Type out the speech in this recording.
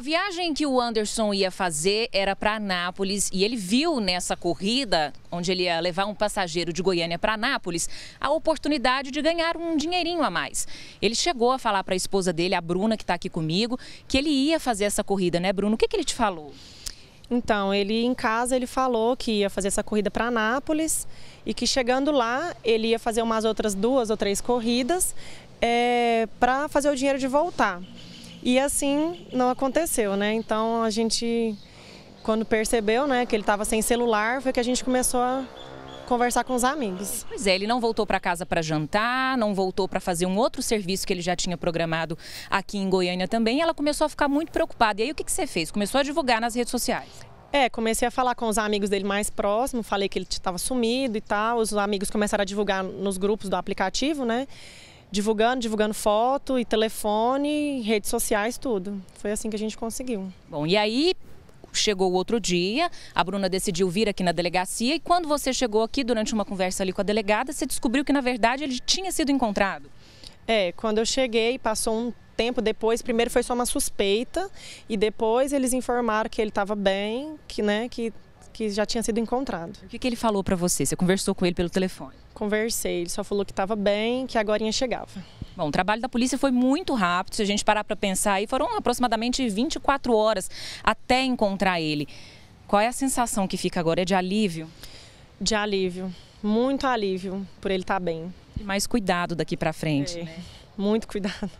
A viagem que o Anderson ia fazer era para Anápolis e ele viu nessa corrida, onde ele ia levar um passageiro de Goiânia para Anápolis, a oportunidade de ganhar um dinheirinho a mais. Ele chegou a falar para a esposa dele, a Bruna, que está aqui comigo, que ele ia fazer essa corrida, né, Bruno? O que, que ele te falou? Então, ele em casa ele falou que ia fazer essa corrida para Anápolis e que chegando lá ele ia fazer umas outras duas ou três corridas é, eh, para fazer o dinheiro de voltar. E assim não aconteceu, né? Então a gente, quando percebeu né, que ele estava sem celular, foi que a gente começou a conversar com os amigos. Pois é, ele não voltou para casa para jantar, não voltou para fazer um outro serviço que ele já tinha programado aqui em Goiânia também. Ela começou a ficar muito preocupada. E aí o que, que você fez? Começou a divulgar nas redes sociais? É, comecei a falar com os amigos dele mais próximos, falei que ele estava sumido e tal. Os amigos começaram a divulgar nos grupos do aplicativo, né? divulgando, divulgando foto e telefone, redes sociais, tudo. Foi assim que a gente conseguiu. Bom, e aí chegou o outro dia, a Bruna decidiu vir aqui na delegacia e quando você chegou aqui durante uma conversa ali com a delegada, você descobriu que na verdade ele tinha sido encontrado. É, quando eu cheguei, passou um tempo depois, primeiro foi só uma suspeita e depois eles informaram que ele estava bem, que né, que que já tinha sido encontrado. O que, que ele falou para você? Você conversou com ele pelo telefone? Conversei, ele só falou que estava bem, que agora chegava. Bom, o trabalho da polícia foi muito rápido, se a gente parar para pensar aí, foram aproximadamente 24 horas até encontrar ele. Qual é a sensação que fica agora? É de alívio? De alívio, muito alívio por ele estar tá bem. E mais cuidado daqui para frente, é. né? Muito cuidado.